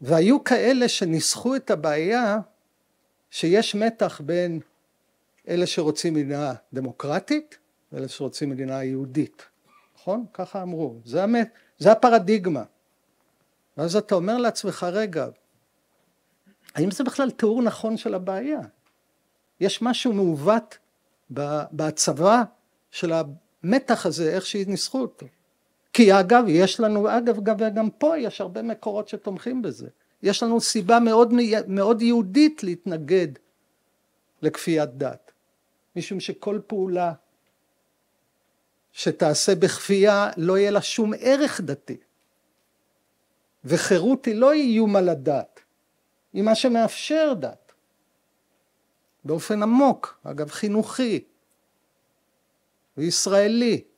והיו כאלה שניסחו את הבעיה שיש מתח בין אלה שרוצים מדינה דמוקרטית ואלה שרוצים מדינה יהודית, נכון? ככה אמרו, זה, המת... זה הפרדיגמה. ואז אתה אומר לעצמך, רגע, האם זה בכלל תיאור נכון של הבעיה? יש משהו מעוות בהצבה של המתח הזה, איך שניסחו אותו. כי אגב יש לנו, אגב גם גם פה יש הרבה מקורות שתומכים בזה, יש לנו סיבה מאוד, מאוד יהודית להתנגד לכפיית דת, משום שכל פעולה שתעשה בכפייה לא יהיה לה שום ערך דתי, וחירות היא לא איום על הדת, היא מה שמאפשר דת, באופן עמוק, אגב חינוכי וישראלי.